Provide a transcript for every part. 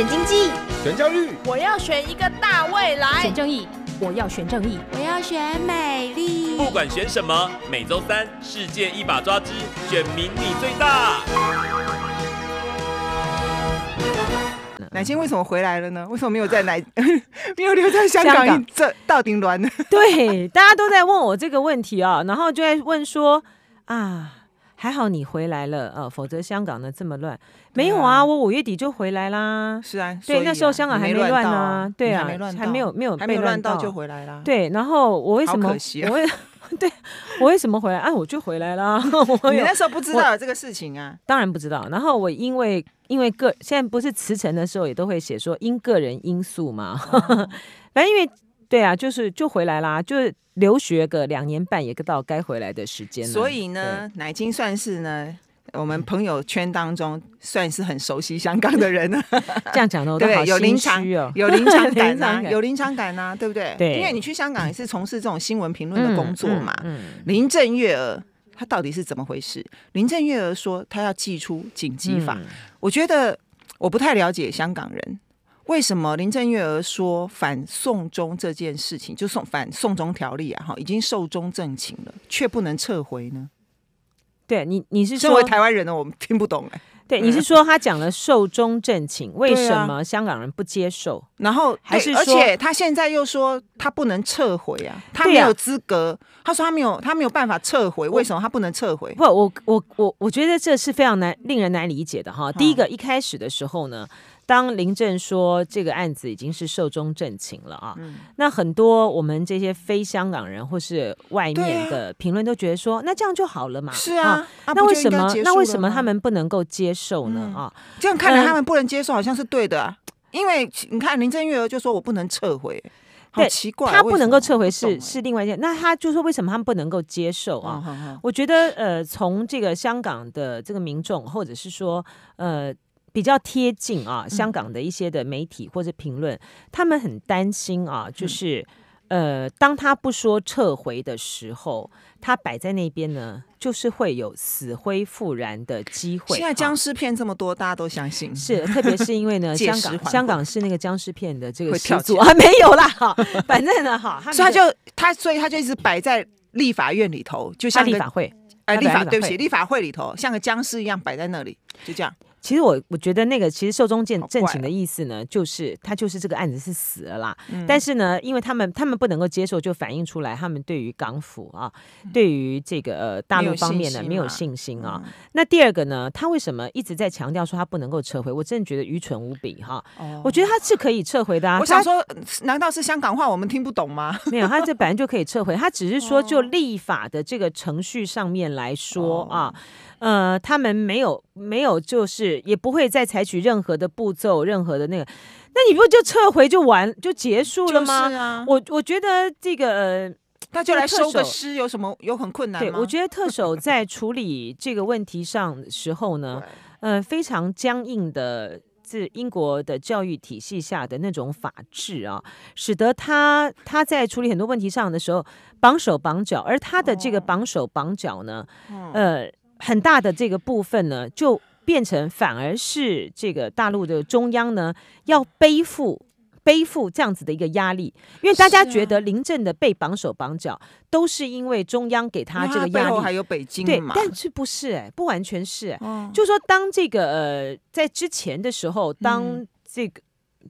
选经济，选教育，我要选一个大未来；选正义，我要选正义；我要选美丽。不管选什么，每周三世界一把抓之选民你最大。奶青为什么回来了呢？为什么没有在奶，没有留在香港？这到底乱呢？对，大家都在问我这个问题啊，然后就在问说啊。还好你回来了，呃，否则香港呢这么乱，没有啊，我五月底就回来啦。是啊，对，那时候香港还没乱呢。对啊，还没乱还没有没有被乱到就回来啦。对，然后我为什么？我为 对，我为什么回来？啊，我就回来了。你那时候不知道这个事情啊？当然不知道。然后我因为因为个现在不是辞呈的时候，也都会写说因个人因素嘛，反正因为。对啊，就是就回来啦，就是留学个两年半也到该回来的时间了。所以呢，乃经算是呢，我们朋友圈当中算是很熟悉香港的人了。这样讲都好心有临场 感啊，有临场感啊，对不对？对，因为你去香港也是从事这种新闻评论的工作嘛。林郑月儿她到底是怎么回事？林郑月儿说她要寄出紧急法，我觉得我不太了解香港人。为什么林郑月娥说反送中这件事情就送反送中条例啊？哈，已经寿终正寝了，却不能撤回呢？对你，你是身为台湾人呢，我们听不懂哎。对，你是说他讲了寿终正寝，为什么香港人不接受？然后还是而且他现在又说他不能撤回啊，他没有资格。他说他没有，他没有办法撤回，为什么他不能撤回？不，我我我我觉得这是非常难令人难理解的哈。第一个一开始的时候呢。当林郑说这个案子已经是寿终正寝了啊，那很多我们这些非香港人或是外面的评论都觉得说，那这样就好了嘛？是啊，那为什么那为什么他们不能够接受呢？啊，这样看来他们不能接受好像是对的，因为你看林郑月娥就说我不能撤回，好奇怪，他不能够撤回是是另外一件，那他就说为什么他们不能够接受啊？我觉得呃，从这个香港的这个民众或者是说呃。比较贴近啊，香港的一些的媒体或者评论，他们很担心啊，就是呃，当他不说撤回的时候，他摆在那边呢，就是会有死灰复燃的机会。现在僵尸片这么多，大家都相信是，特别是因为呢，香港香港是那个僵尸片的这个制作啊，没有啦哈，反正呢哈，所以他就他所以他就一直摆在立法院里头，就像立法会哎，立法对不起立法会里头像个僵尸一样摆在那里，就这样。其实我我觉得那个其实寿终正正寝的意思呢，就是他就是这个案子是死了啦。但是呢，因为他们他们不能够接受，就反映出来他们对于港府啊，对于这个大陆方面呢没有信心啊。那第二个呢，他为什么一直在强调说他不能够撤回？我真的觉得愚蠢无比哈。我觉得他是可以撤回的。啊。我想说，难道是香港话我们听不懂吗？没有，他这本来就可以撤回，他只是说就立法的这个程序上面来说啊。呃，他们没有没有，就是也不会再采取任何的步骤，任何的那个，那你不就撤回就完就结束了吗？我我觉得这个，呃。那就来收个尸有什么有很困难吗？对，我觉得特首 在处理这个问题上的时候呢，呃，非常僵硬的自英国的教育体系下的那种法治啊，使得他他在处理很多问题上的时候绑手绑脚，而他的这个绑手绑脚呢，呃。很大的这个部分呢，就变成反而是这个大陆的中央呢，要背负背负这样子的一个压力，因为大家觉得林郑的被绑手绑脚，都是因为中央给他这个压力。还有北京对吗？但是不是哎，不完全是。就说当这个呃，在之前的时候，当这个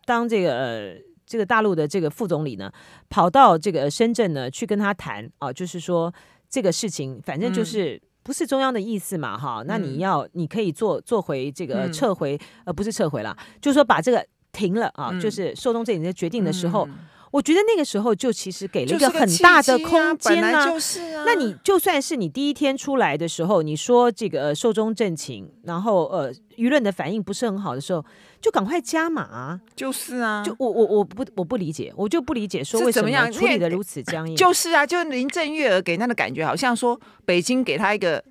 当这个呃，这个大陆的这个副总理呢，跑到这个深圳呢去跟他谈啊，就是说这个事情，反正就是。不是中央的意思嘛？哈，那你要，你可以做做回这个撤回，呃，不是撤回了，就是说把这个停了啊。就是寿终正寝的决定的时候，我觉得那个时候就其实给了一个很大的空间啊。那你就算是你第一天出来的时候，你说这个寿终正寝，然后呃，舆论的反应不是很好的时候。就赶快加码，就是啊，就我我我不我不理解，我就不理解说为什么处理的如此僵硬，就是啊，就林郑月娥给他的感觉好像说北京给他一个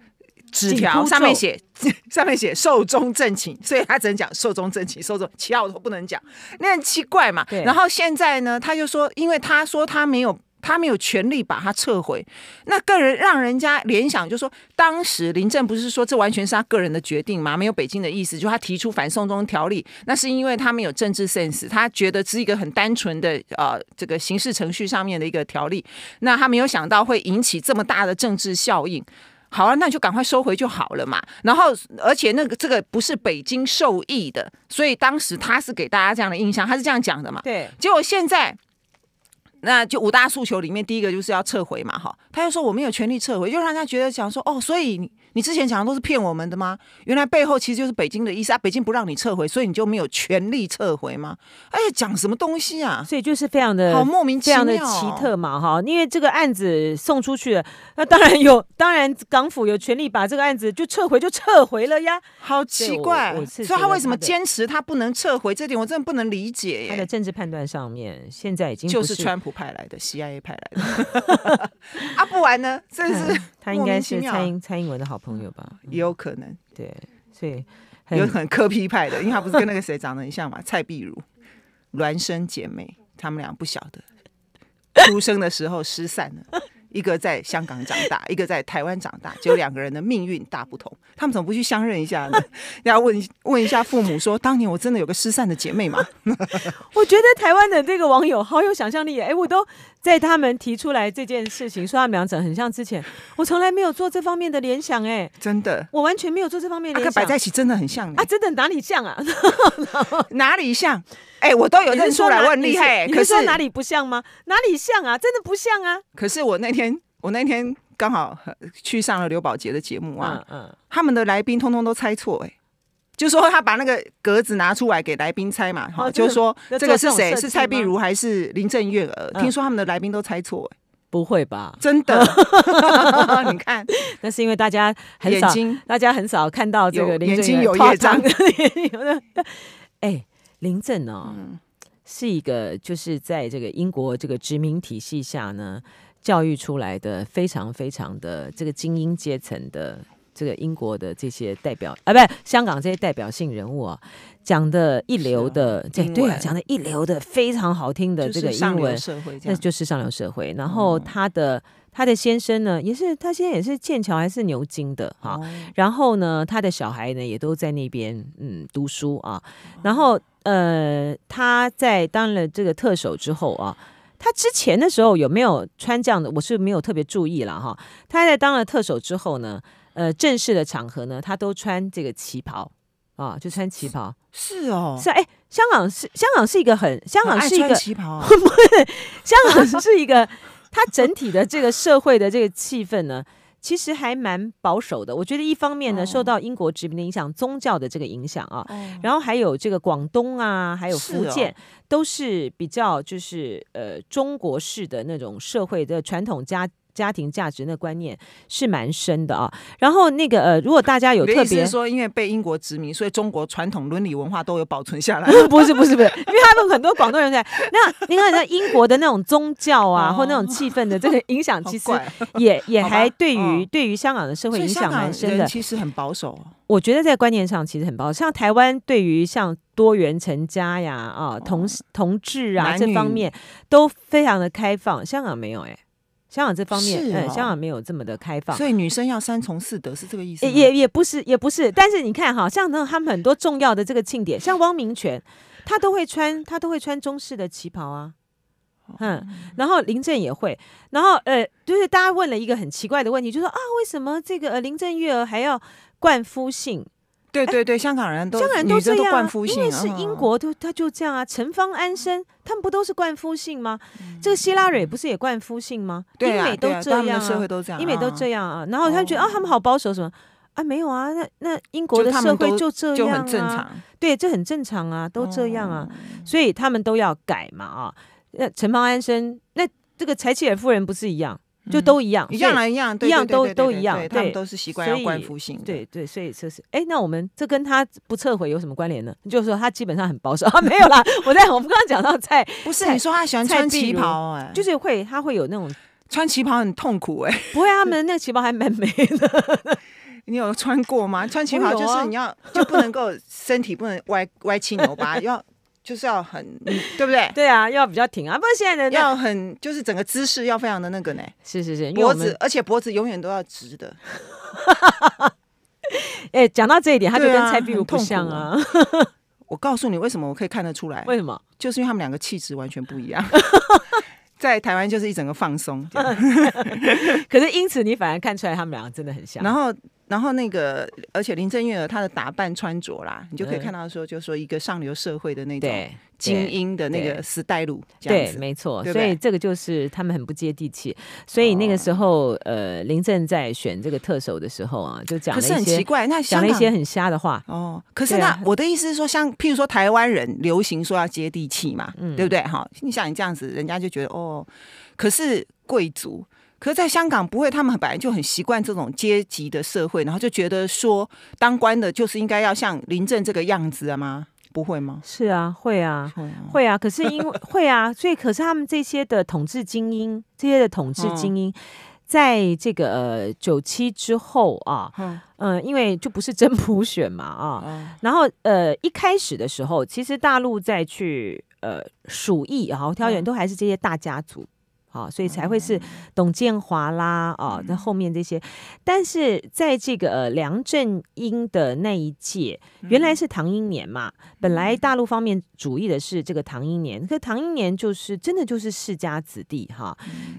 纸条上面写 上面写寿终正寝，所以他只能讲寿终正寝，寿终其他我都不能讲，那很奇怪嘛。然后现在呢，他就说，因为他说他没有。他没有权利把它撤回，那个人让人家联想，就说当时林郑不是说这完全是他个人的决定吗？没有北京的意思，就他提出反送中条例，那是因为他没有政治 sense，他觉得是一个很单纯的呃这个刑事程序上面的一个条例，那他没有想到会引起这么大的政治效应。好啊，那就赶快收回就好了嘛。然后而且那个这个不是北京受益的，所以当时他是给大家这样的印象，他是这样讲的嘛。对，结果现在。那就五大诉求里面，第一个就是要撤回嘛，哈，他就说我们有权利撤回，就让人家觉得想说哦，所以。你之前讲的都是骗我们的吗？原来背后其实就是北京的意思啊！北京不让你撤回，所以你就没有权利撤回吗？哎呀，讲什么东西啊！所以就是非常的好莫名其妙，非常的奇特嘛，哈！因为这个案子送出去了，那当然有，当然港府有权利把这个案子就撤回，就撤回了呀，好奇怪！所以他为什么坚持他不能撤回这点，我真的不能理解他的政治判断上面现在已经就是川普派来的，CIA 派来的 啊！不玩呢，真是 他应该是蔡英蔡英文的好。朋友吧，也有可能，对，所以有很磕批派的，因为他不是跟那个谁长得很像嘛？蔡碧如，孪生姐妹，他们俩不晓得出生的时候失散了，一个在香港长大，一个在台湾长大，就两个人的命运大不同。他们怎么不去相认一下呢？要问问一下父母，说当年我真的有个失散的姐妹吗？我觉得台湾的这个网友好有想象力，哎，我都。在他们提出来这件事情，说他两者很像之前，我从来没有做这方面的联想，哎，真的，我完全没有做这方面。的想，跟摆在一起真的很像，啊，真的哪里像啊？哪里像？哎，我都有认出来，我很厉害。可是说哪里不像吗？哪里像啊？真的不像啊。可是我那天，我那天刚好去上了刘宝杰的节目啊，嗯嗯，他们的来宾通通都猜错，哎。就说他把那个格子拿出来给来宾猜嘛，哈，就是说这个是谁是蔡碧如还是林正月儿？听说他们的来宾都猜错，不会吧？真的？你看，那是因为大家很少，大家很少看到这个林正月夸障。哎，林正呢是一个，就是在这个英国这个殖民体系下呢，教育出来的非常非常的这个精英阶层的。这个英国的这些代表啊，不是香港这些代表性人物啊，讲的一流的，对对啊，讲的一流的，非常好听的这个英文，社会那就是上流社会。然后他的他的先生呢，也是他现在也是剑桥还是牛津的啊。然后呢，他的小孩呢也都在那边嗯读书啊。然后呃，他在当了这个特首之后啊，他之前的时候有没有穿这样的？我是没有特别注意了哈。他在当了特首之后呢？呃，正式的场合呢，他都穿这个旗袍啊，就穿旗袍。是哦，是哎，香港是香港是一个很香港是一个旗袍，香港是一个，它整体的这个社会的这个气氛呢，其实还蛮保守的。我觉得一方面呢，受到英国殖民的影响，宗教的这个影响啊，然后还有这个广东啊，还有福建都是比较就是呃中国式的那种社会的传统家。家庭价值那观念是蛮深的啊。然后那个呃，如果大家有特别说，因为被英国殖民，所以中国传统伦理文化都有保存下来？不是不是不是，因为他们很多广东人在那，你看在英国的那种宗教啊，或那种气氛的这个影响，其实也也还对于对于香港的社会影响蛮深的。其实很保守，我觉得在观念上其实很保守。像台湾对于像多元成家呀啊同同志啊这方面都非常的开放，香港没有哎。香港这方面，嗯，香港没有这么的开放，所以女生要三从四德是这个意思。也也不是，也不是。但是你看哈，像那他们很多重要的这个庆典，像汪明荃，她都会穿，她都会穿中式的旗袍啊。嗯，然后林郑也会，然后呃，就是大家问了一个很奇怪的问题，就说啊，为什么这个呃林郑月娥还要冠夫姓？对对对，香港人都香港人都这样，因为是英国，都他就这样啊。陈方安生他们不都是冠夫姓吗？这个希拉蕊不是也冠夫姓吗？英美都这样啊，英美都这样啊。然后他们觉得啊，他们好保守什么啊？没有啊，那那英国的社会就这样啊，对，这很正常啊，都这样啊，所以他们都要改嘛啊。那陈方安生，那这个柴契尔夫人不是一样？就都一样，一样来一样，一样都都一样，对，都是习惯要惯服性，对对，所以这是哎，那我们这跟他不撤回有什么关联呢？就是说他基本上很保守，啊，没有啦。我在我们刚刚讲到，在 不是你说他喜欢穿旗袍哎，就是会他会有那种 穿旗袍很痛苦哎，不会，他们那旗袍还蛮美的。你有穿过吗？穿旗袍就是你要就不能够身体不能歪歪七扭八要。就是要很，对不对？对啊，要比较挺啊。不过现在人要很，就是整个姿势要非常的那个呢。是是是，脖子，而且脖子永远都要直的。哎，讲到这一点，他就跟蔡碧如不像啊。我告诉你，为什么我可以看得出来？为什么？就是因为他们两个气质完全不一样。在台湾就是一整个放松。可是因此，你反而看出来他们两个真的很像。然后。然后那个，而且林正月娥她的打扮穿着啦，你就可以看到说，就说一个上流社会的那种精英的那个时代路这样子，对，没错。所以这个就是他们很不接地气。所以那个时候，呃，林正在选这个特首的时候啊，就讲了一些很奇怪，那讲了一些很瞎的话哦。可是那我的意思是说，像譬如说台湾人流行说要接地气嘛，对不对？哈，你像你这样子，人家就觉得哦，可是贵族。可是，在香港不会，他们本来就很习惯这种阶级的社会，然后就觉得说，当官的就是应该要像林郑这个样子吗？不会吗？是啊，会啊，会会啊。可是因为 会啊，所以可是他们这些的统治精英，这些的统治精英，在这个九七之后啊，嗯，呃，因为就不是真普选嘛啊，然后呃，一开始的时候，其实大陆再去呃，鼠疫啊，挑选都还是这些大家族。啊，所以才会是董建华啦，啊，那后面这些，但是在这个梁振英的那一届，原来是唐英年嘛，本来大陆方面主意的是这个唐英年，可唐英年就是真的就是世家子弟哈，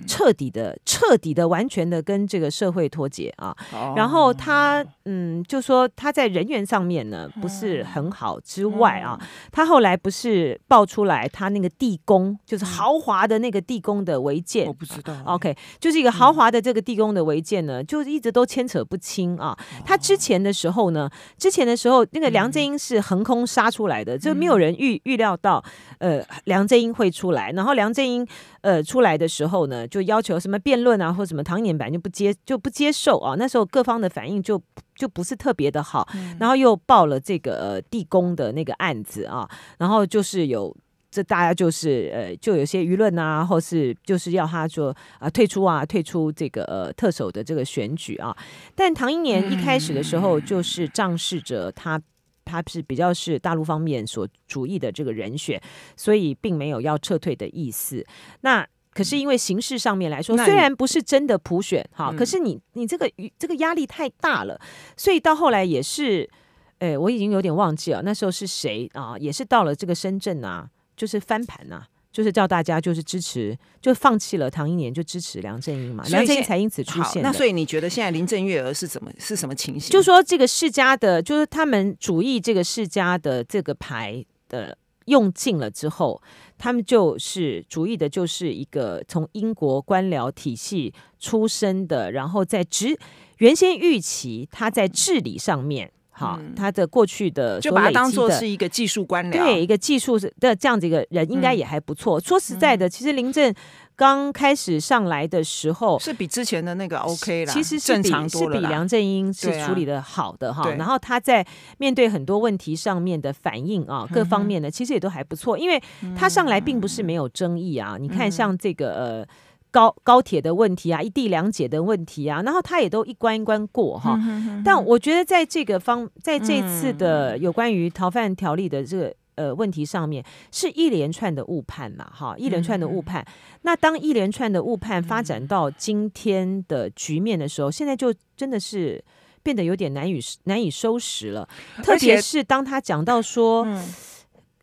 彻底的、彻底的、完全的跟这个社会脱节啊。然后他，嗯，就说他在人员上面呢不是很好之外啊，他后来不是爆出来他那个地宫就是豪华的那个地宫的围。我不知道，OK，就是一个豪华的这个地宫的违建呢，就一直都牵扯不清啊。他之前的时候呢，之前的时候，那个梁振英是横空杀出来的，就没有人预预料到，呃，梁振英会出来。然后梁振英呃出来的时候呢，就要求什么辩论啊，或什么唐年版就不接就不接受啊。那时候各方的反应就就不是特别的好，然后又报了这个地宫的那个案子啊，然后就是有。这大家就是呃，就有些舆论啊，或是就是要他说啊退出啊，退出这个呃特首的这个选举啊。但唐英年一开始的时候，就是仗势着他，他是比较是大陆方面所主意的这个人选，所以并没有要撤退的意思。那可是因为形式上面来说，虽然不是真的普选哈，可是你你这个这个压力太大了，所以到后来也是，哎，我已经有点忘记了那时候是谁啊，也是到了这个深圳啊。就是翻盘呐，就是叫大家就是支持，就放弃了唐英年，就支持梁振英嘛。梁振英才因此出现。那所以你觉得现在林郑月娥是怎么是什么情形？就说这个世家的，就是他们主义这个世家的这个牌的用尽了之后，他们就是主义的，就是一个从英国官僚体系出身的，然后在执原先预期他在治理上面。好，他的过去的就把他当做是一个技术官僚，对，一个技术的这样子一个人应该也还不错。说实在的，其实林正刚开始上来的时候是比之前的那个 OK 了，其实是比是比梁振英是处理的好的哈。然后他在面对很多问题上面的反应啊，各方面的其实也都还不错，因为他上来并不是没有争议啊。你看像这个呃。高高铁的问题啊，一地两解的问题啊，然后他也都一关一关过哈。但我觉得在这个方在这次的有关于逃犯条例的这个呃问题上面，是一连串的误判嘛哈，一连串的误判。那当一连串的误判发展到今天的局面的时候，现在就真的是变得有点难以难以收拾了。特别是当他讲到说，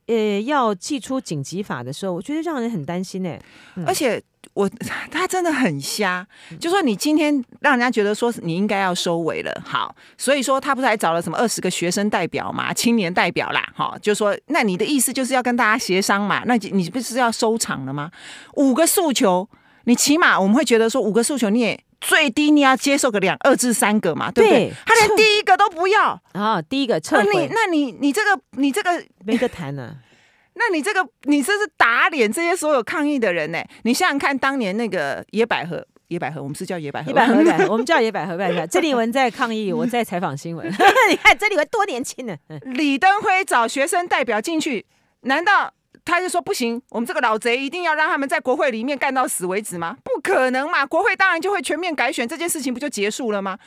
呃，要寄出紧急法的时候，我觉得让人很担心呢，而且。我 他真的很瞎，就说你今天让人家觉得说你应该要收尾了，好，所以说他不是还找了什么二十个学生代表嘛、青年代表啦，好，就说那你的意思就是要跟大家协商嘛，那你不是要收场了吗？五个诉求，你起码我们会觉得说五个诉求，你也最低你要接受个两二至三个嘛，对不对？他连第一个都不要啊，第一个撤回，那你你这个你这个没得谈了。那你这个，你这是打脸这些所有抗议的人呢？你想想看，当年那个野百合，野百合，我们是叫野百合，野百合，我们叫野百合百合。曾丽文在抗议，我在采访新闻。你看曾丽文多年轻呢？李登辉找学生代表进去，难道他就说不行？我们这个老贼一定要让他们在国会里面干到死为止吗？不可能嘛！国会当然就会全面改选，这件事情不就结束了吗？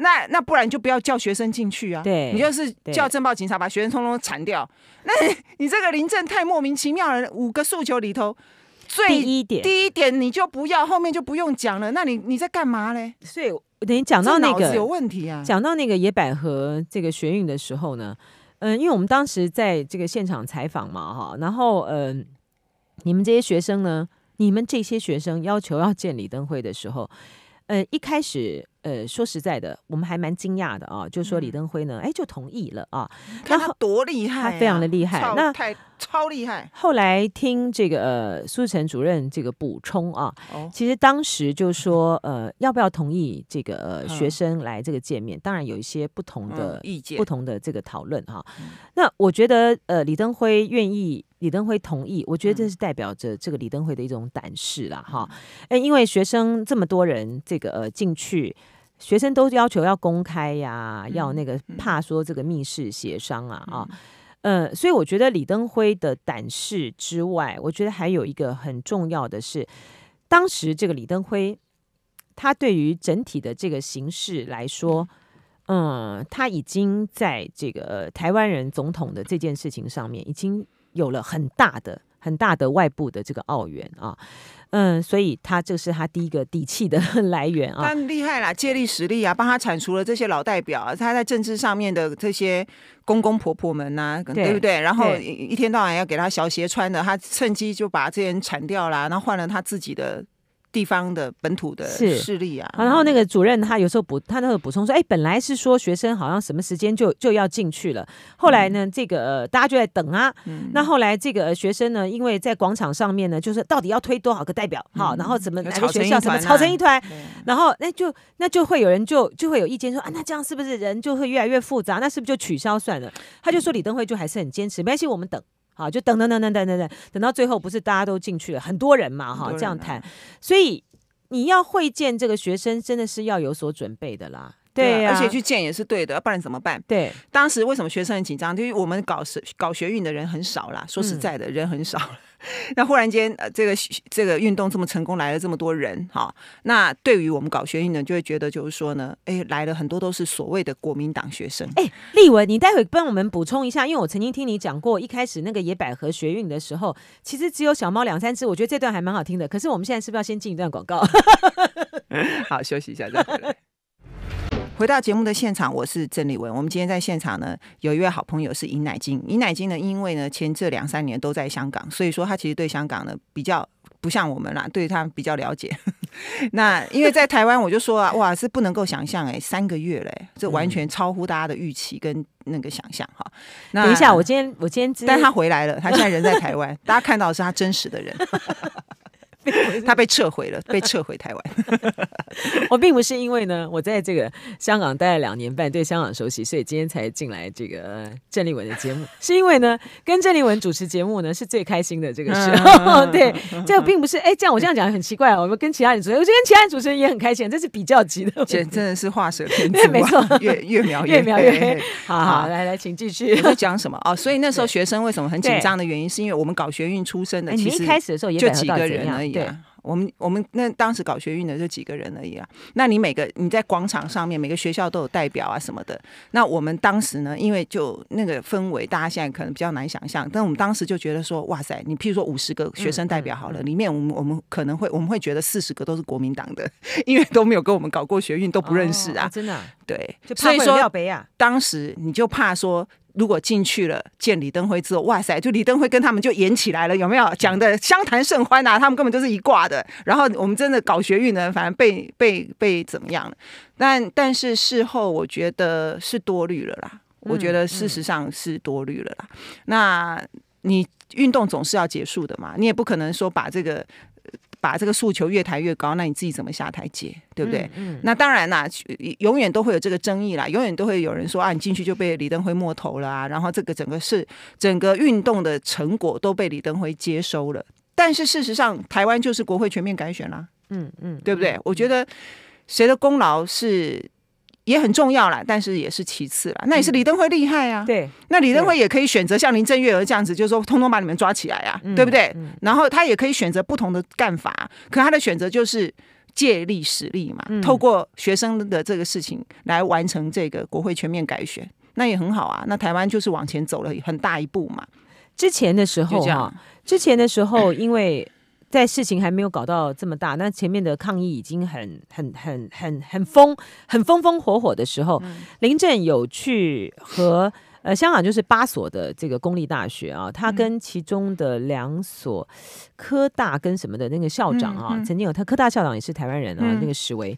那那不然就不要叫学生进去啊！对你就是叫政报警察把学生通通铲掉。那你这个林政太莫名其妙了。五个诉求里头，最一点第一点你就不要，后面就不用讲了。那你你在干嘛嘞？所以等于讲到那个有问题啊，讲到那个野百合这个学运的时候呢，嗯，因为我们当时在这个现场采访嘛，哈，然后嗯，你们这些学生呢，你们这些学生要求要建李登辉的时候，呃，一开始。呃，说实在的，我们还蛮惊讶的啊，就说李登辉呢，哎，就同意了啊，那多厉害，他非常的厉害，那。超厉害！后来听这个苏晨成主任这个补充啊，其实当时就说，呃，要不要同意这个学生来这个见面？当然有一些不同的意见，不同的这个讨论哈。那我觉得，呃，李登辉愿意，李登辉同意，我觉得这是代表着这个李登辉的一种胆识了哈。哎，因为学生这么多人，这个进去，学生都要求要公开呀，要那个怕说这个密室协商啊，啊。嗯，所以我觉得李登辉的胆识之外，我觉得还有一个很重要的是，当时这个李登辉，他对于整体的这个形势来说，嗯，他已经在这个台湾人总统的这件事情上面，已经有了很大的、很大的外部的这个奥元啊。嗯，所以他这是他第一个底气的 来源啊，他厉害啦，借力使力啊，帮他铲除了这些老代表，他在政治上面的这些公公婆婆们呐，对不对？然后一天到晚要给他小鞋穿的，他趁机就把这些人铲掉了，然后换了他自己的。地方的本土的势力啊，然后那个主任他有时候补，他那个补充说，哎，本来是说学生好像什么时间就就要进去了，后来呢，这个大家就在等啊，那后来这个学生呢，因为在广场上面呢，就是到底要推多少个代表，好，然后怎么哪个学校怎么吵成一团，然后那就那就会有人就就会有意见说，啊，那这样是不是人就会越来越复杂？那是不是就取消算了？他就说李登辉就还是很坚持，没关系，我们等。啊，就等等等等等等等，等到最后不是大家都进去了，很多人嘛哈，这样谈。所以你要会见这个学生，真的是要有所准备的啦。对而且去见也是对的，要不然怎么办？对，当时为什么学生很紧张？就是我们搞学搞学运的人很少啦。说实在的，人很少。那忽然间，呃，这个这个运动这么成功，来了这么多人，哈，那对于我们搞学运的，就会觉得就是说呢，哎，来了很多都是所谓的国民党学生。哎，立文，你待会帮我们补充一下，因为我曾经听你讲过，一开始那个野百合学运的时候，其实只有小猫两三只，我觉得这段还蛮好听的。可是我们现在是不是要先进一段广告？好，休息一下再回来。回到节目的现场，我是郑丽文。我们今天在现场呢，有一位好朋友是尹乃金。尹乃金呢，因为呢前这两三年都在香港，所以说他其实对香港呢比较不像我们啦，对他比较了解。那因为在台湾，我就说啊，哇，是不能够想象哎，三个月嘞，这完全超乎大家的预期跟那个想象哈。那等一下，我今天我今天，但是他回来了，他现在人在台湾，大家看到是他真实的人。他被撤回了，被撤回台湾。我并不是因为呢，我在这个香港待了两年半，对香港熟悉，所以今天才进来这个郑丽文的节目。是因为呢，跟郑丽文主持节目呢是最开心的这个时候。对，这并不是哎，这样我这样讲很奇怪哦。我们跟其他人主持我觉得跟其他人主持人也很开心，这是比较级的。姐真的是画蛇添足，越越描越描越黑。好好，来来，请继续。会讲什么哦？所以那时候学生为什么很紧张的原因，是因为我们搞学运出身的。其实一开始的时候也几个人而已。对，我们我们那当时搞学运的就几个人而已啊。那你每个你在广场上面，每个学校都有代表啊什么的。那我们当时呢，因为就那个氛围，大家现在可能比较难想象，但我们当时就觉得说，哇塞，你譬如说五十个学生代表好了，里面我们我们可能会我们会觉得四十个都是国民党的，因为都没有跟我们搞过学运，都不认识啊，真的。对，所以说，当时你就怕说。如果进去了见李登辉之后，哇塞，就李登辉跟他们就演起来了，有没有讲的相谈甚欢呐？他们根本就是一挂的。然后我们真的搞学运的反正被被被怎么样？但但是事后我觉得是多虑了啦，我觉得事实上是多虑了啦。那你运动总是要结束的嘛，你也不可能说把这个。把这个诉求越抬越高，那你自己怎么下台阶，对不对？那当然啦，永远都会有这个争议啦，永远都会有人说啊，你进去就被李登辉摸头了啊，然后这个整个是整个运动的成果都被李登辉接收了。但是事实上，台湾就是国会全面改选啦。嗯嗯，对不对？我觉得谁的功劳是？也很重要啦，但是也是其次啦。那也是李登辉厉害啊。对，那李登辉也可以选择像林郑月娥这样子，就是说通通把你们抓起来啊，对不对？然后他也可以选择不同的干法，可他的选择就是借力使力嘛，透过学生的这个事情来完成这个国会全面改选，那也很好啊。那台湾就是往前走了很大一步嘛。之前的时候啊，之前的时候因为。在事情还没有搞到这么大，那前面的抗议已经很很很很很疯，很风风火火的时候，林郑有去和呃香港就是八所的这个公立大学啊，他跟其中的两所科大跟什么的那个校长啊，曾经有他科大校长也是台湾人啊那个史维，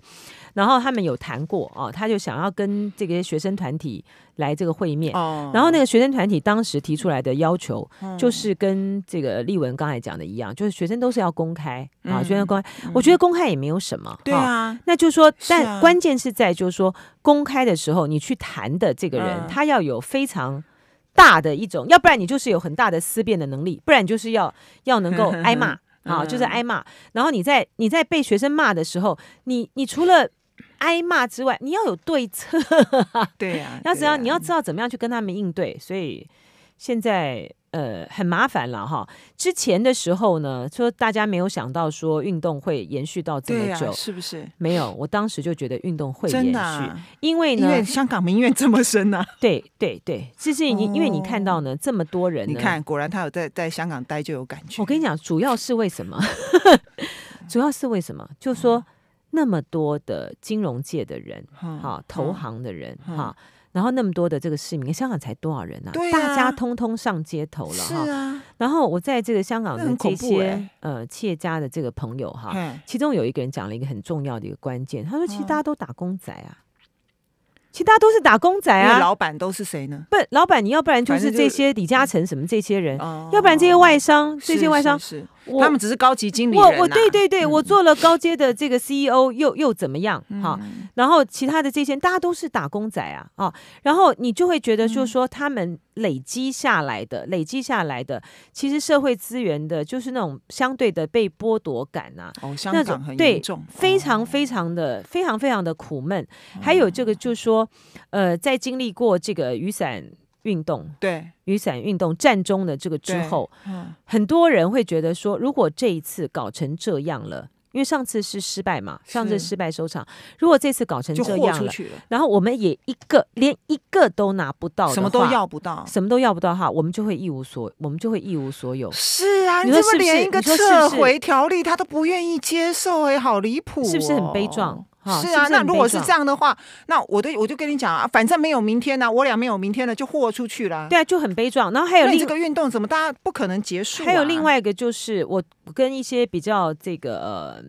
然后他们有谈过啊，他就想要跟这个学生团体。来这个会面，然后那个学生团体当时提出来的要求，就是跟这个丽文刚才讲的一样，就是学生都是要公开啊，学生公开，我觉得公开也没有什么，对啊，那就是说，但关键是在就是说公开的时候，你去谈的这个人，他要有非常大的一种，要不然你就是有很大的思辨的能力，不然就是要要能够 挨骂啊，就是挨骂，然后你在你在被学生骂的时候，你你除了。挨骂之外，你要有对策。对啊，要只要你要知道怎么样去跟他们应对。所以现在呃很麻烦了哈。之前的时候呢，说大家没有想到说运动会延续到这么久，是不是？没有，我当时就觉得运动会延续，因为因为香港民怨这么深呢。对对对，其实你因为你看到呢，这么多人，你看果然他有在在香港待就有感觉。我跟你讲，主要是为什么？主要是为什么？就说。那么多的金融界的人，哈，投行的人，哈，然后那么多的这个市民，香港才多少人呢？对啊，大家通通上街头了，是啊。然后我在这个香港的这些呃企业家的这个朋友哈，其中有一个人讲了一个很重要的一个关键，他说：其实大家都打工仔啊，其他都是打工仔啊，老板都是谁呢？不，老板你要不然就是这些李嘉诚什么这些人，要不然这些外商，这些外商他们只是高级经理，我我对对对，我做了高阶的这个 CEO，又又怎么样哈？然后其他的这些，大家都是打工仔啊啊！然后你就会觉得，就是说他们累积下来的，累积下来的，其实社会资源的，就是那种相对的被剥夺感呐。哦，香港很严重，非常非常的，非常非常的苦闷。还有这个，就是说，呃，在经历过这个雨伞。运动，对雨伞运动战中的这个之后，嗯，很多人会觉得说，如果这一次搞成这样了，因为上次是失败嘛，上次失败收场，如果这次搞成这样了，然后我们也一个连一个都拿不到，什么都要不到，什么都要不到哈，我们就会一无所我们就会一无所有。是啊，你么连一个撤回条例他都不愿意接受，哎，好离谱，是不是很悲壮？是啊，那如果是这样的话，那我的我就跟你讲啊，反正没有明天了，我俩没有明天了，就豁出去了。对啊，就很悲壮。然后还有另这个运动怎么大家不可能结束？还有另外一个就是，我跟一些比较这个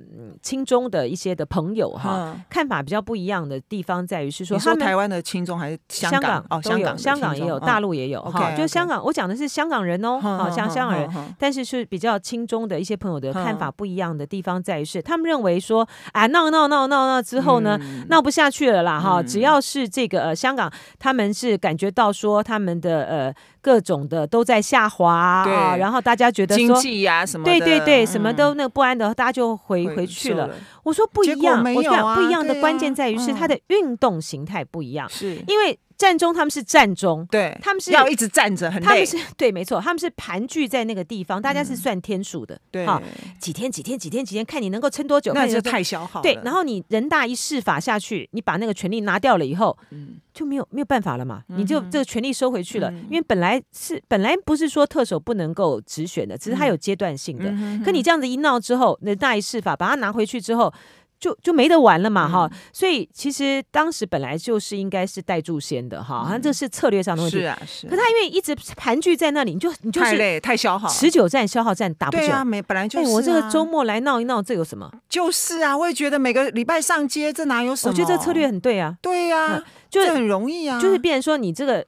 轻中的一些的朋友哈，看法比较不一样的地方在于是说，你说台湾的轻中还是香港哦，香港香港也有，大陆也有哈。就香港，我讲的是香港人哦，啊，像香港人，但是是比较轻中的一些朋友的看法不一样的地方在于是，他们认为说啊，闹闹闹闹闹。之后呢，闹不下去了啦，哈！只要是这个呃，香港，他们是感觉到说他们的呃。各种的都在下滑啊，然后大家觉得经济呀什么对对对，什么都那个不安的，大家就回回去了。我说不一样，我说不一样的关键在于是它的运动形态不一样，是因为战中他们是战中，对他们是要一直站着，很他们是对，没错，他们是盘踞在那个地方，大家是算天数的，对啊，几天几天几天几天，看你能够撑多久，那是太消耗。对，然后你人大一试法下去，你把那个权利拿掉了以后，嗯，就没有没有办法了嘛，你就这个权利收回去了，因为本来。是本来不是说特首不能够直选的，只是他有阶段性的。可你这样子一闹之后，那一释法把他拿回去之后，就就没得玩了嘛哈。所以其实当时本来就是应该是带住先的哈，像这是策略上的问题。是啊，是。可他因为一直盘踞在那里，你就你就太累太消耗，持久战消耗战打不。对啊，没本来就是我这个周末来闹一闹，这有什么？就是啊，我也觉得每个礼拜上街这哪有什么？我觉得这策略很对啊。对呀，就是很容易啊，就是变成说你这个。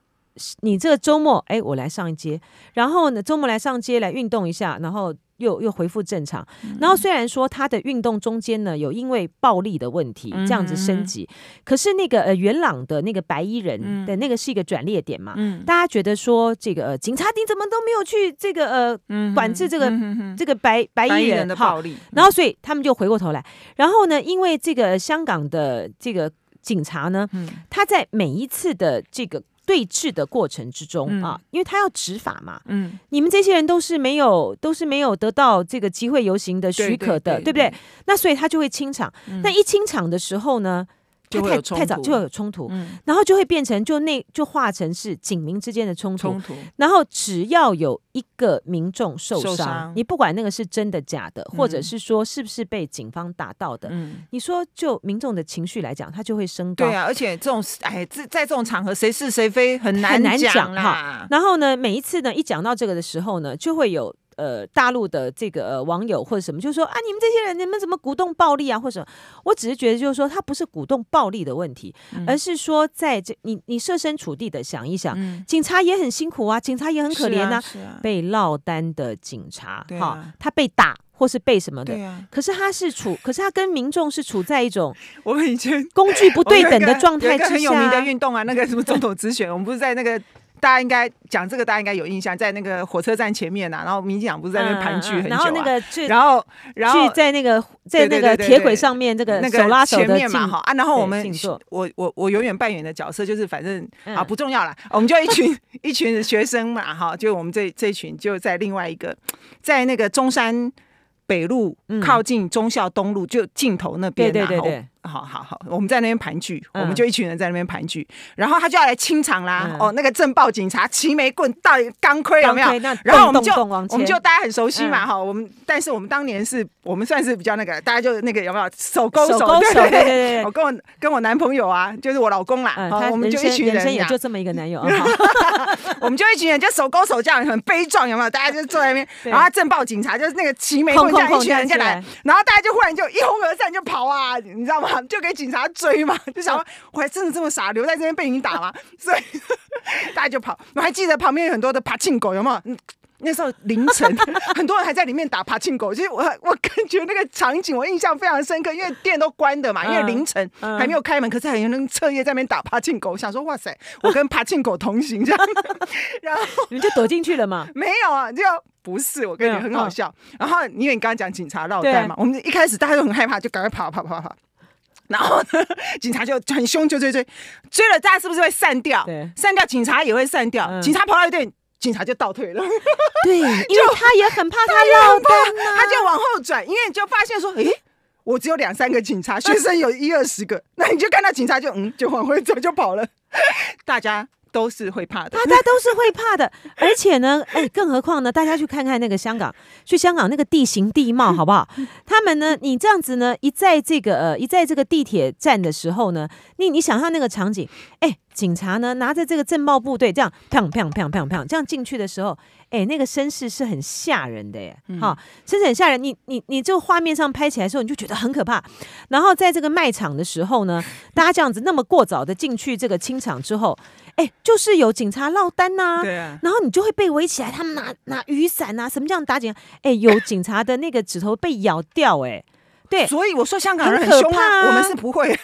你这个周末，哎，我来上街，然后呢，周末来上街来运动一下，然后又又恢复正常。然后虽然说他的运动中间呢，有因为暴力的问题这样子升级，可是那个呃元朗的那个白衣人的那个是一个转捩点嘛，大家觉得说这个警察你怎么都没有去这个呃管制这个这个白白衣人的暴力，然后所以他们就回过头来，然后呢，因为这个香港的这个警察呢，他在每一次的这个。对峙的过程之中啊，因为他要执法嘛，嗯，你们这些人都是没有，都是没有得到这个集会游行的许可的，对不对？那所以他就会清场，那一清场的时候呢？就会有冲突，然后就会变成就那就化成是警民之间的冲突。冲突，然后只要有一个民众受伤，你不管那个是真的假的，或者是说是不是被警方打到的，你说就民众的情绪来讲，他就会升高。对啊，而且这种哎，在在这种场合，谁是谁非很难难讲哈。然后呢，每一次呢，一讲到这个的时候呢，就会有。呃，大陆的这个网友或者什么，就说啊，你们这些人，你们怎么鼓动暴力啊？或者，我只是觉得，就是说，他不是鼓动暴力的问题，而是说，在这你你设身处地的想一想，警察也很辛苦啊，警察也很可怜啊，被落单的警察，哈，他被打或是被什么的，可是他是处，可是他跟民众是处在一种 我们以前工具不对等的状态之下，很有名的运动啊，那个什么 总统直选，我们不是在那个。大家应该讲这个，大家应该有印象，在那个火车站前面呐，然后民警党不是在那盘踞很久啊。然后那个最，然后然后在那个在那个铁轨上面，那个那个拉前面嘛哈啊。然后我们我我我永远扮演的角色就是，反正啊不重要了，我们就一群 一群学生嘛哈。就我们这这群就在另外一个，在那个中山北路靠近中校东路就尽头那边，对对对。好好好，我们在那边盘踞，我们就一群人在那边盘踞，然后他就要来清场啦。哦，那个正暴警察，齐眉棍带钢盔有没有？然后我们就我们就大家很熟悉嘛，哈，我们但是我们当年是我们算是比较那个，大家就那个有没有手勾手勾手我跟我跟我男朋友啊，就是我老公啦。嗯，我们就一群人生也就这么一个男友 我们就一群人就手勾手这样很悲壮有没有？大家就坐在那边，然后正暴警察就是那个齐眉棍这样一群人就来，然后大家就忽然就一哄而散就跑啊，你知道吗？就给警察追嘛，就想我还真的这么傻，留在这边被你打吗？所以大家就跑。我还记得旁边有很多的爬庆狗，有没有？那时候凌晨，很多人还在里面打爬庆狗。其实我我感觉那个场景我印象非常深刻，因为店都关的嘛，因为凌晨还没有开门，可是还有人彻夜在那边打爬庆狗。想说哇塞，我跟爬庆狗同行这样，然后 你就躲进去了嘛？没有啊，就不是。我跟你很好笑。然后因为你刚刚讲警察绕开嘛，我们一开始大家都很害怕，就赶快跑跑跑跑。然后呢？警察就很凶，就追追追了。大家是不是会散掉？散掉，警察也会散掉。警察跑到一堆，警察就倒退了。对，因为 他也很怕，他老婆，他就往后转。因为你就发现说，诶，我只有两三个警察，学生有一二十个，那你就看到警察就嗯就往回走就跑了？大家。都是会怕的，大家都是会怕的，而且呢，哎，更何况呢？大家去看看那个香港，去香港那个地形地貌 好不好？他们呢，你这样子呢，一在这个呃，一在这个地铁站的时候呢，你你想象那个场景，哎。警察呢，拿着这个政爆部队，这样砰砰砰砰砰，这样进去的时候，哎，那个声势是很吓人的耶，哈，声势很吓人。你你你，这个画面上拍起来的时候，你就觉得很可怕。然后在这个卖场的时候呢，大家这样子那么过早的进去这个清场之后，哎，就是有警察落单呐，对啊，然后你就会被围起来，他们拿拿雨伞呐，什么这样打警，哎，有警察的那个指头被咬掉，哎。对，所以我说香港人很凶啊，我们是不会。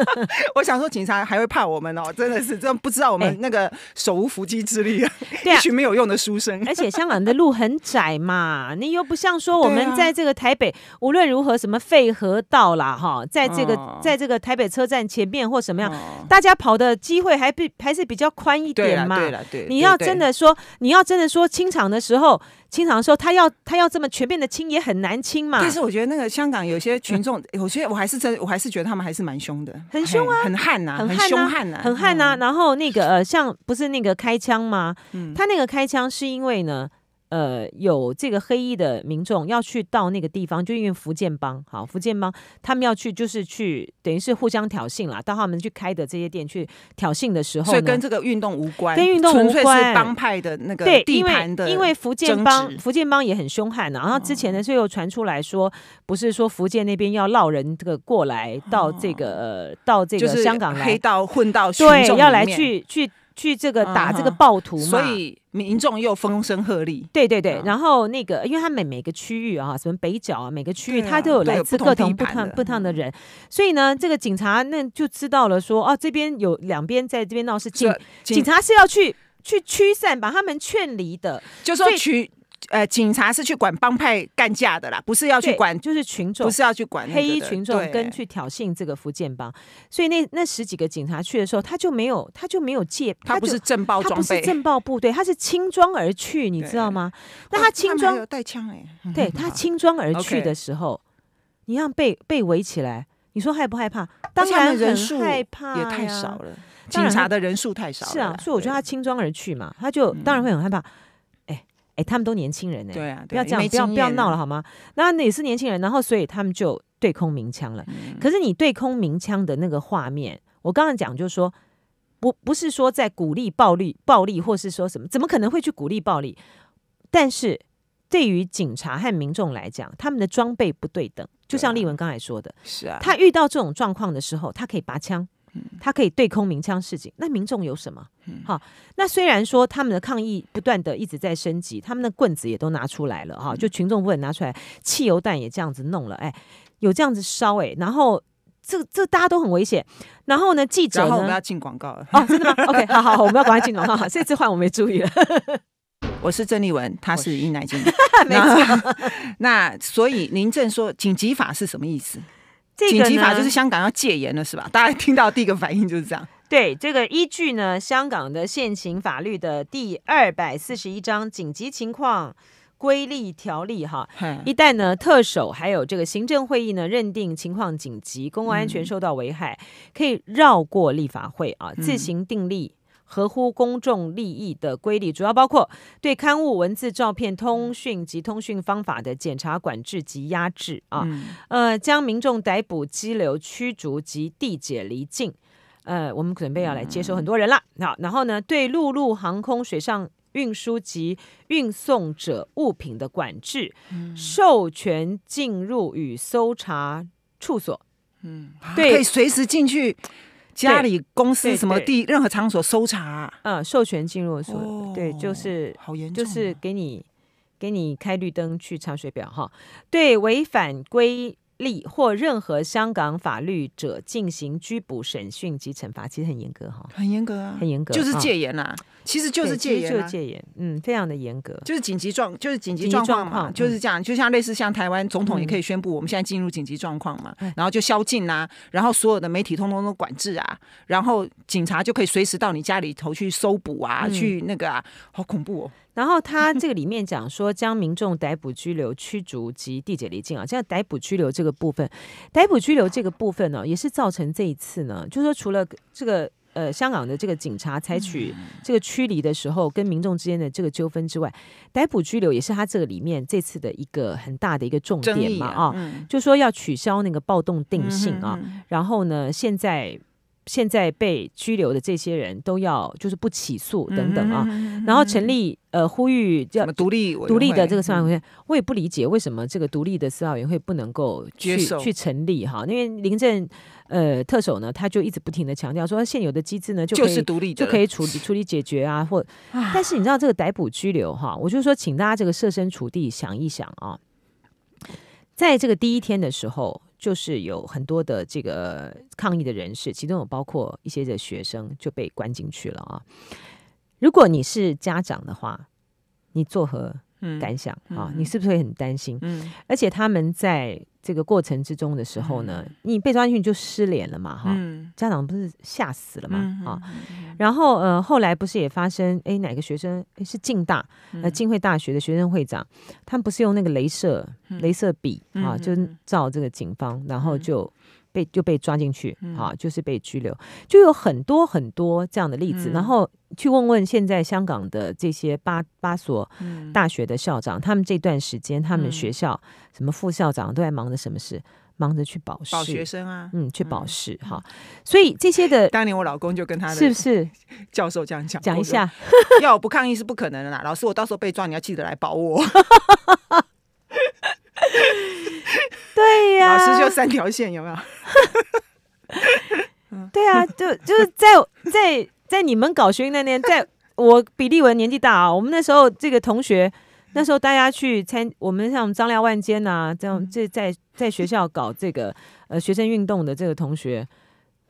我想说警察还会怕我们哦，真的是真不知道我们那个手无缚鸡之力，啊，一群没有用的书生。而且香港的路很窄嘛，你又不像说我们在这个台北，无论如何什么废河道啦，哈，在这个在这个台北车站前面或什么样，大家跑的机会还比还是比较宽一点嘛。对了，对，你要真的说，你要真的说清场的时候，清场的时候他要他要这么全面的清也很难清嘛。但是我觉得那个香港有些。群众，有些我还是真，我还是觉得他们还是蛮凶的，很凶啊，很悍呐，很凶悍呐，很悍呐。然后那个呃，像不是那个开枪吗？嗯，他那个开枪是因为呢。呃，有这个黑衣的民众要去到那个地方，就因为福建帮，好，福建帮他们要去，就是去等于是互相挑衅啦。到他们去开的这些店去挑衅的时候，所以跟这个运动无关，跟运动无关，是帮派的那个地盘的，因为福建帮，福建帮也很凶悍呐。然后之前呢，就又传出来说，不是说福建那边要闹人这个过来到这个到这个香港来混到对，要来去去去这个打这个暴徒嘛，所以。民众又风声鹤唳，对对对，然后那个，因为他每每个区域啊，什么北角啊，每个区域他都有来自各同不同不同的人，所以呢，这个警察那就知道了，说哦，这边有两边在这边闹事，警警察是要去去驱散，把他们劝离的，就说驱。呃，警察是去管帮派干架的啦，不是要去管就是群众，不是要去管黑衣群众跟去挑衅这个福建帮，所以那那十几个警察去的时候，他就没有，他就没有戒，他不是震爆装备，他不是正暴部队，他是轻装而去，你知道吗？那他轻装带枪哎，对 他轻装而去的时候，你让被被围起来，你说害不害怕？当然，人数害怕也太少了，警察的人数太少，是啊，所以我觉得他轻装而去嘛，他就当然会很害怕。他们都年轻人呢，对啊，不要这样，不要不要闹了好吗？那也是年轻人，然后所以他们就对空鸣枪了。可是你对空鸣枪的那个画面，我刚刚讲就是说，不不是说在鼓励暴力暴力，或是说什么？怎么可能会去鼓励暴力？但是对于警察和民众来讲，他们的装备不对等，就像丽文刚才说的，是啊，他遇到这种状况的时候，他可以拔枪。他可以对空鸣枪示警，那民众有什么？好，那虽然说他们的抗议不断的一直在升级，他们的棍子也都拿出来了哈，就群众部分拿出来，汽油弹也这样子弄了，哎，有这样子烧哎，然后这这大家都很危险，然后呢，记者呢，我们要进广告了，真的吗？OK，好好，我们要赶快进广告，哈，这次换我没注意了。我是郑丽文，他是殷乃金，没错。那 所以林正说，紧急法是什么意思？紧急法就是香港要戒严了，是吧？大家听到第一个反应就是这样。对，这个依据呢，香港的现行法律的第二百四十一章《紧急情况规例条例》哈，一旦呢特首还有这个行政会议呢认定情况紧急，公共安全受到危害，可以绕过立法会啊，自行订立。合乎公众利益的规例，主要包括对刊物、文字、照片、通讯及通讯方法的检查、管制及压制啊，呃，将民众逮捕、拘留、驱逐及递解离境。呃，我们准备要来接收很多人了。好，然后呢，对陆路、航空、水上运输及运送者物品的管制，授权进入与搜查处所，嗯，对，可以随时进去。家里、公司什么地、任何场所搜查，嗯，授权进入所，对，就是好严，就是给你给你开绿灯去查水表，哈，对，违反规。力或任何香港法律者进行拘捕、审讯及惩罚，其实很严格哈，很严格啊，很严格，就是戒严啦，其实就是戒严，就是戒严，嗯，非常的严格，就是紧急状，就是紧急状况嘛，就是这样，就像类似像台湾总统也可以宣布，我们现在进入紧急状况嘛，然后就宵禁呐，然后所有的媒体通通都管制啊，然后警察就可以随时到你家里头去搜捕啊，去那个啊，好恐怖哦。然后他这个里面讲说，将民众逮捕、拘留、驱逐及地解离境啊，这样逮捕拘留这个部分，逮捕拘留这个部分呢，也是造成这一次呢，就是说除了这个呃香港的这个警察采取这个驱离的时候跟民众之间的这个纠纷之外，逮捕拘留也是他这个里面这次的一个很大的一个重点嘛啊，就说要取消那个暴动定性啊，然后呢现在。现在被拘留的这些人都要就是不起诉等等啊，然后成立呃呼吁叫独立独立的这个司法委员会，我也不理解为什么这个独立的司法委员会不能够去去成立哈？因为林政呃特首呢，他就一直不停的强调说现有的机制呢就是独立就可以处理处理解决啊，或 但是你知道这个逮捕拘留哈，我就说请大家这个设身处地想一想啊，在这个第一天的时候。就是有很多的这个抗议的人士，其中有包括一些的学生就被关进去了啊。如果你是家长的话，你作何感想啊？你是不是很担心？嗯，而且他们在。这个过程之中的时候呢，你被抓进去就失联了嘛，哈，家长不是吓死了嘛，啊，然后呃，后来不是也发生，哎，哪个学生，诶是静大，呃，静会大学的学生会长，他不是用那个镭射，镭射笔啊，就照这个警方，然后就。被就被抓进去啊，就是被拘留，就有很多很多这样的例子。然后去问问现在香港的这些八八所大学的校长，他们这段时间他们学校什么副校长都在忙着什么事？忙着去保保学生啊，嗯，去保释哈。所以这些的，当年我老公就跟他的是不是 教授这样讲讲一下，要我不抗议是不可能的啦。老师，我到时候被抓，你要记得来保我。对呀，老师就三条线，有没有？对啊，就就是在在在你们搞学运那年，在我比利文年纪大啊，我们那时候这个同学，那时候大家去参，我们像张亮万坚呐，这样这在在学校搞这个呃学生运动的这个同学，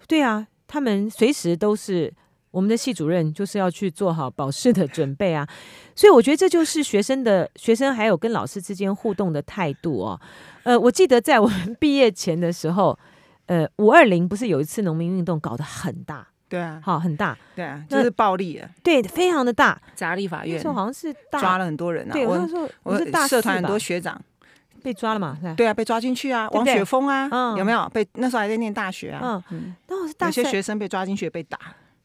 对啊，他们随时都是。我们的系主任就是要去做好保释的准备啊，所以我觉得这就是学生的学生还有跟老师之间互动的态度哦。呃，我记得在我们毕业前的时候，呃，五二零不是有一次农民运动搞得很大，对啊，好很大，对啊，就是暴力的，对，非常的大，砸立法院，好像是抓了很多人啊。对，我那时候我们社团很多学长被抓了嘛，对啊，被抓进去啊，王雪峰啊，有没有被那时候还在念大学啊？嗯，那我是大学，些学生被抓进去被打。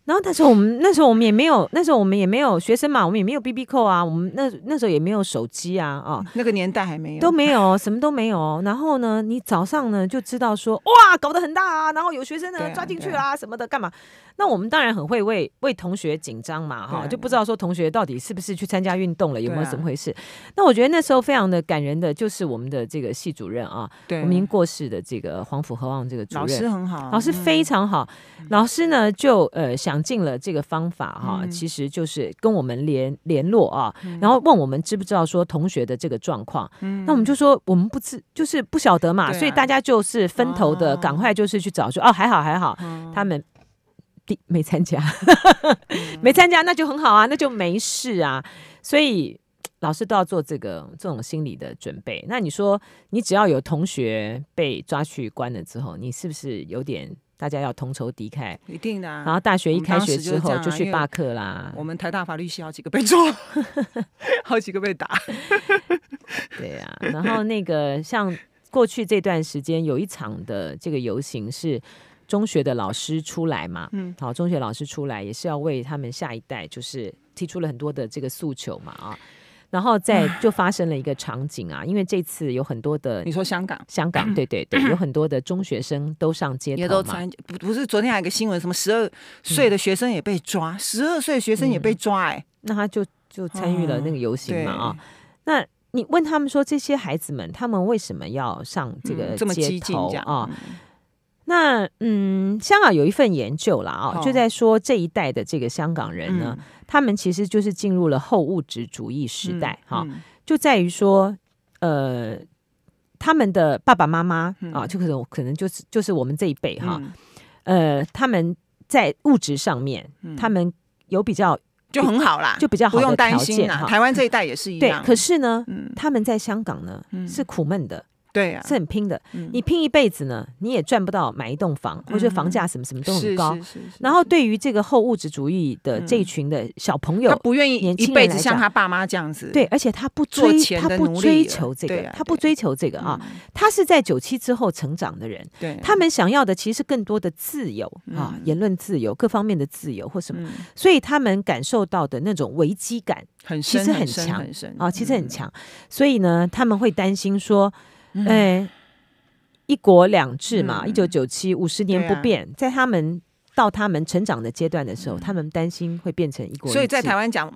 然后时候我们那时候我们也没有，那时候我们也没有学生嘛，我们也没有 BB 扣啊，我们那那时候也没有手机啊，啊，那个年代还没有，都没有，什么都没有。然后呢，你早上呢就知道说，哇，搞得很大啊，然后有学生呢抓进去啦，什么的，干嘛？”那我们当然很会为为同学紧张嘛，哈，就不知道说同学到底是不是去参加运动了，有没有怎么回事？那我觉得那时候非常的感人的，就是我们的这个系主任啊，我们已经过世的这个黄埔和旺这个主任老师很好，老师非常好，老师呢就呃想尽了这个方法哈，其实就是跟我们联联络啊，然后问我们知不知道说同学的这个状况，那我们就说我们不知就是不晓得嘛，所以大家就是分头的赶快就是去找说哦还好还好，他们。没参加，没参加，那就很好啊，那就没事啊。所以老师都要做这个这种心理的准备。那你说，你只要有同学被抓去关了之后，你是不是有点大家要同仇敌忾？一定的啊。然后大学一开学之后就去罢课啦。我们台大法律系好几个被抓，好几个被打。对啊，然后那个像过去这段时间有一场的这个游行是。中学的老师出来嘛？嗯，好，中学老师出来也是要为他们下一代，就是提出了很多的这个诉求嘛啊。然后在就发生了一个场景啊，因为这次有很多的你说香港，香港对对 对，有很多的中学生都上街头也都参不不是昨天还有个新闻，什么十二岁的学生也被抓，十二岁的学生也被抓哎，那他就就参与了那个游行嘛啊。那你问他们说这些孩子们他们为什么要上这个这么激进这样啊？那嗯，香港有一份研究了啊，就在说这一代的这个香港人呢，他们其实就是进入了后物质主义时代哈，就在于说，呃，他们的爸爸妈妈啊，就可能可能就是就是我们这一辈哈，呃，他们在物质上面，他们有比较就很好啦，就比较不用担心啊。台湾这一代也是一样，对。可是呢，他们在香港呢是苦闷的。对啊，是很拼的。你拼一辈子呢，你也赚不到买一栋房，或者房价什么什么都很高。然后，对于这个后物质主义的这一群的小朋友，他不愿意年轻一辈子像他爸妈这样子。对，而且他不追，他不追求这个，他不追求这个啊。他是在九七之后成长的人，对，他们想要的其实更多的自由啊，言论自由、各方面的自由或什么。所以他们感受到的那种危机感，其实很强啊，其实很强。所以呢，他们会担心说。哎，一国两制嘛，一九九七五十年不变，在他们到他们成长的阶段的时候，他们担心会变成一国。所以在台湾讲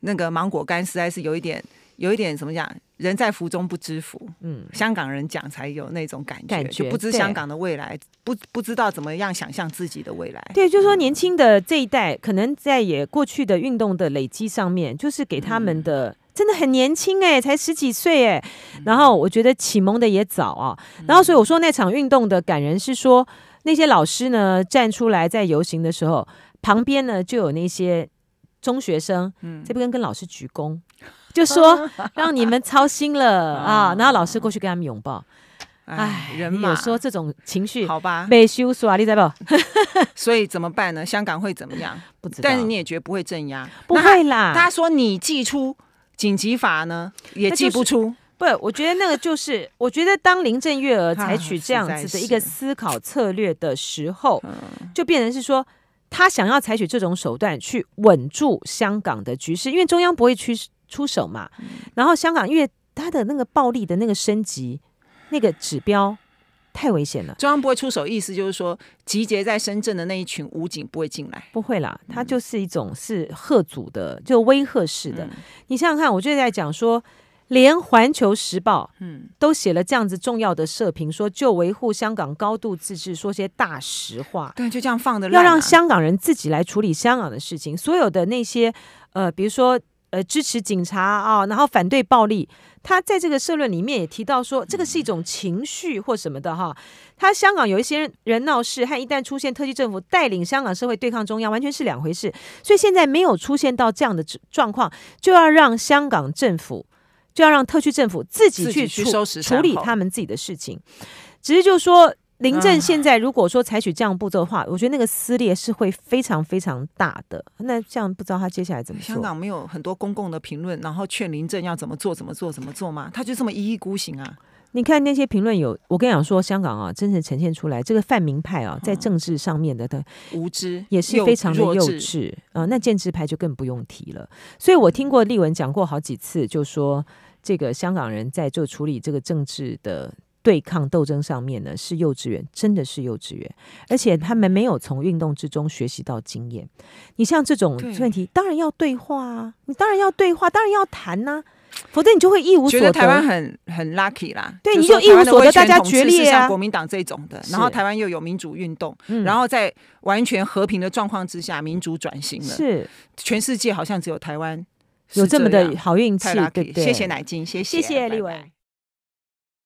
那个芒果干，实在是有一点，有一点怎么讲？人在福中不知福。嗯，香港人讲才有那种感觉，就不知香港的未来，不不知道怎么样想象自己的未来。对，就说年轻的这一代，可能在也过去的运动的累积上面，就是给他们的。真的很年轻哎，才十几岁哎，然后我觉得启蒙的也早啊，然后所以我说那场运动的感人是说那些老师呢站出来在游行的时候，旁边呢就有那些中学生，嗯，这边跟老师鞠躬，就说 让你们操心了啊，然后老师过去跟他们拥抱，哎，人嘛，有说这种情绪好吧被羞辱啊，你在不？所以怎么办呢？香港会怎么样？不知道，但是你也觉得不会镇压，不会啦。他说你寄出。紧急法呢也记不出，不，我觉得那个就是，我觉得当林郑月娥采取这样子的一个思考策略的时候，就变成是说，他想要采取这种手段去稳住香港的局势，因为中央不会去出手嘛。然后香港因为它的那个暴力的那个升级，那个指标。太危险了！中央不会出手，意思就是说，集结在深圳的那一群武警不会进来，不会啦。他就是一种是贺阻的，就威吓式的。你想想看，我就在讲说，连《环球时报》嗯都写了这样子重要的社评，说就维护香港高度自治，说些大实话。对，就这样放的，要让香港人自己来处理香港的事情。所有的那些，呃，比如说。呃，支持警察啊，然后反对暴力。他在这个社论里面也提到说，这个是一种情绪或什么的哈。他香港有一些人闹事，和一旦出现特区政府带领香港社会对抗中央，完全是两回事。所以现在没有出现到这样的状况，就要让香港政府，就要让特区政府自己去处理他们自己的事情。只是就说。林政现在如果说采取这样步骤的话，我觉得那个撕裂是会非常非常大的。那这样不知道他接下来怎么说？香港没有很多公共的评论，然后劝林政要怎么做、怎么做、怎么做吗？他就这么一意孤行啊！你看那些评论有，我跟你讲说，香港啊，真正呈现出来这个泛民派啊，在政治上面的的无知，也是非常的幼稚啊。那建制派就更不用提了。所以我听过丽文讲过好几次，就说这个香港人在做处理这个政治的。对抗斗争上面呢，是幼稚园，真的是幼稚园，而且他们没有从运动之中学习到经验。你像这种问题，当然要对话啊，你当然要对话，当然要谈呐，否则你就会一无所得。台湾很很 lucky 啦，对，你就一无所得，大家决裂啊。国民党这种的，然后台湾又有民主运动，然后在完全和平的状况之下，民主转型了。是，全世界好像只有台湾有这么的好运气，对，谢谢奶金，谢谢谢谢立伟。